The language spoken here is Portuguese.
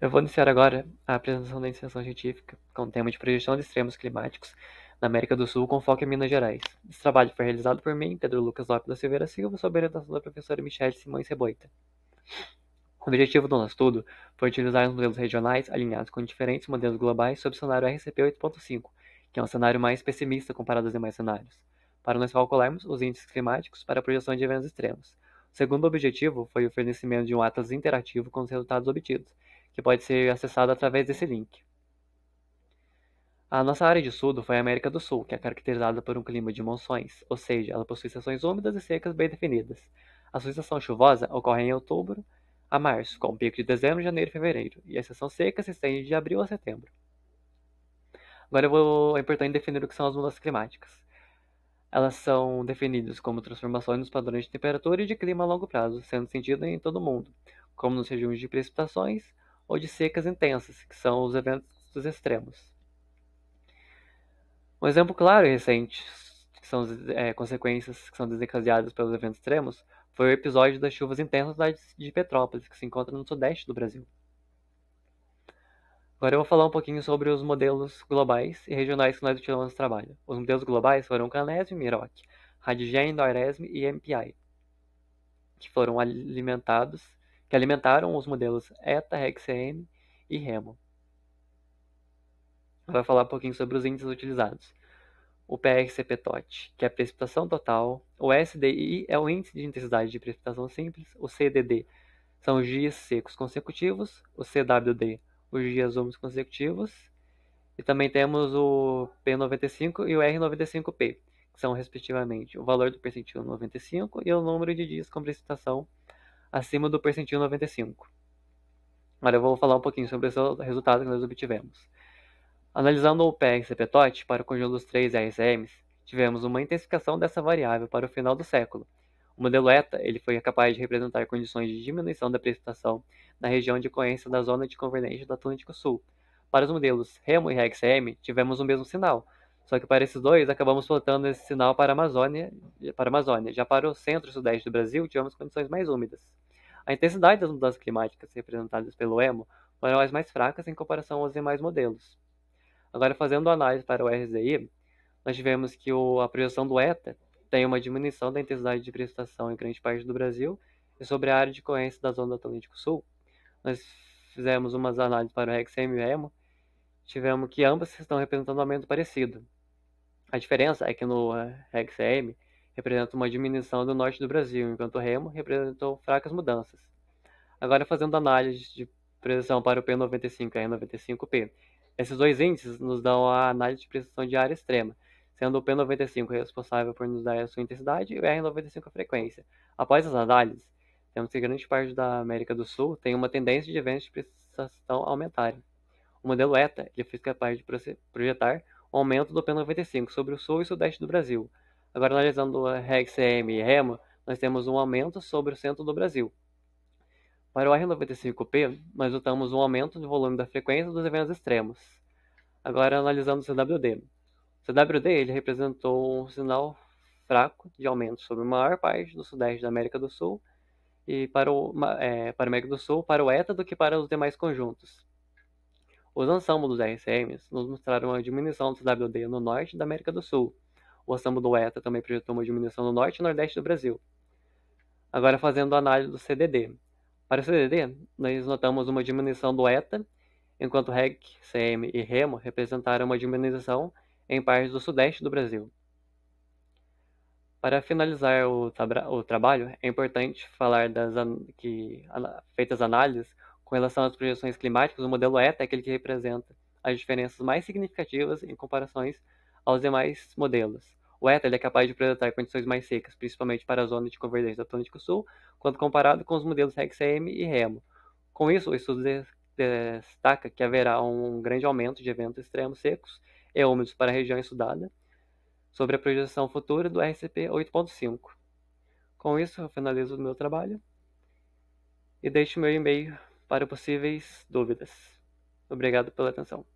Eu vou iniciar agora a apresentação da iniciação científica com é o tema de projeção de extremos climáticos na América do Sul com foco em Minas Gerais. Esse trabalho foi realizado por mim, Pedro Lucas Lopes da Silveira Silva, sob orientação da professora Michelle Simões Reboita. O objetivo do nosso estudo foi utilizar os modelos regionais alinhados com diferentes modelos globais sob o cenário RCP 8.5, que é um cenário mais pessimista comparado aos demais cenários, para nós calcularmos os índices climáticos para a projeção de eventos extremos. O segundo objetivo foi o fornecimento de um atlas interativo com os resultados obtidos, que pode ser acessado através desse link. A nossa área de estudo foi a América do Sul, que é caracterizada por um clima de monções, ou seja, ela possui estações úmidas e secas bem definidas. A sua estação chuvosa ocorre em outubro a março, com um pico de dezembro, janeiro e fevereiro, e a estação seca se estende de abril a setembro. Agora vou, é importante definir o que são as mudanças climáticas. Elas são definidas como transformações nos padrões de temperatura e de clima a longo prazo, sendo sentido em todo o mundo, como nos regiões de precipitações, ou de secas intensas, que são os eventos dos extremos. Um exemplo claro e recente, que são as é, consequências que são desencadeadas pelos eventos extremos, foi o episódio das chuvas intensas de Petrópolis, que se encontra no sudeste do Brasil. Agora eu vou falar um pouquinho sobre os modelos globais e regionais que nós utilizamos no trabalho. Os modelos globais foram e Miroc, Radgen, Doiresme e MPI, que foram alimentados que alimentaram os modelos ETA, HexM e REMO. Ela vai falar um pouquinho sobre os índices utilizados. O PRCP tot, que é a precipitação total, o SDI é o índice de intensidade de precipitação simples, o CDD são os dias secos consecutivos, o CWD, os dias úmidos consecutivos, e também temos o P95 e o R95P, que são respectivamente o valor do percentil 95 e o número de dias com precipitação acima do percentil 95. Agora eu vou falar um pouquinho sobre esse resultado que nós obtivemos. Analisando o PEX e para o conjunto dos três RCMs, tivemos uma intensificação dessa variável para o final do século. O modelo ETA ele foi capaz de representar condições de diminuição da precipitação na região de coerência da zona de convergência do Atlântico Sul. Para os modelos REMO e REXM, tivemos o mesmo sinal, só que para esses dois, acabamos plotando esse sinal para a Amazônia, para a Amazônia. Já para o centro sudeste do Brasil, tivemos condições mais úmidas. A intensidade das mudanças climáticas representadas pelo EMO foram as mais fracas em comparação aos demais modelos. Agora, fazendo a análise para o RZI, nós tivemos que o, a projeção do ETA tem uma diminuição da intensidade de precipitação em grande parte do Brasil e sobre a área de coerência da zona do Atlântico Sul. Nós fizemos umas análises para o RexM e o EMO, tivemos que ambas estão representando um aumento parecido. A diferença é que no eh, RexM representa uma diminuição do norte do Brasil, enquanto o Remo representou fracas mudanças. Agora, fazendo análise de precisão para o P95 e R95P, esses dois índices nos dão a análise de precisão de área extrema, sendo o P95 responsável por nos dar a sua intensidade e o R95 a frequência. Após as análises, temos que grande parte da América do Sul tem uma tendência de eventos de precisação aumentarem. O modelo ETA ele foi capaz de projetar o aumento do P95 sobre o sul e sudeste do Brasil, Agora, analisando a REXM e REMA, nós temos um aumento sobre o centro do Brasil. Para o R95P, nós notamos um aumento do volume da frequência dos eventos extremos. Agora, analisando o CWD. O CWD ele representou um sinal fraco de aumento sobre a maior parte do sudeste da América do Sul e para, o, é, para a América do Sul, para o ETA do que para os demais conjuntos. Os dos RCMs nos mostraram uma diminuição do CWD no norte da América do Sul, o do ETA também projetou uma diminuição no norte e nordeste do Brasil. Agora fazendo a análise do CDD. Para o CDD, nós notamos uma diminuição do ETA, enquanto REC, CM e REMO representaram uma diminuição em partes do sudeste do Brasil. Para finalizar o, o trabalho, é importante falar das que, feitas análises com relação às projeções climáticas, o modelo ETA é aquele que representa as diferenças mais significativas em comparações aos demais modelos. O ETA é capaz de projetar condições mais secas, principalmente para a zona de convergência do Atlântico Sul, quando comparado com os modelos rex cm e REMO. Com isso, o estudo destaca que haverá um grande aumento de eventos extremos secos e úmidos para a região estudada, sobre a projeção futura do RCP 8.5. Com isso, eu finalizo o meu trabalho e deixo meu e-mail para possíveis dúvidas. Obrigado pela atenção.